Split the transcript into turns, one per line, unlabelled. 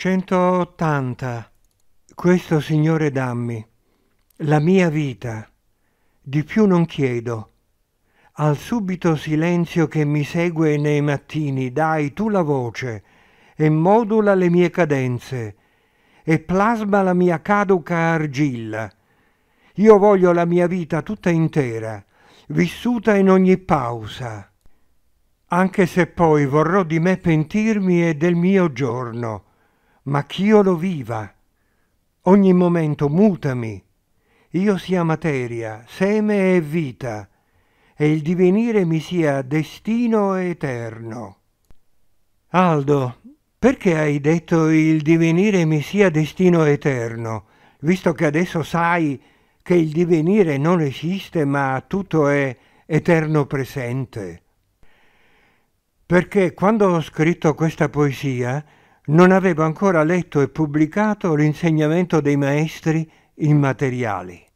180. Questo Signore dammi, la mia vita, di più non chiedo. Al subito silenzio che mi segue nei mattini dai tu la voce e modula le mie cadenze e plasma la mia caduca argilla. Io voglio la mia vita tutta intera, vissuta in ogni pausa, anche se poi vorrò di me pentirmi e del mio giorno ma ch'io lo viva. Ogni momento mutami. Io sia materia, seme e vita, e il divenire mi sia destino eterno. Aldo, perché hai detto il divenire mi sia destino eterno, visto che adesso sai che il divenire non esiste, ma tutto è eterno presente? Perché quando ho scritto questa poesia, non avevo ancora letto e pubblicato l'insegnamento dei maestri
immateriali.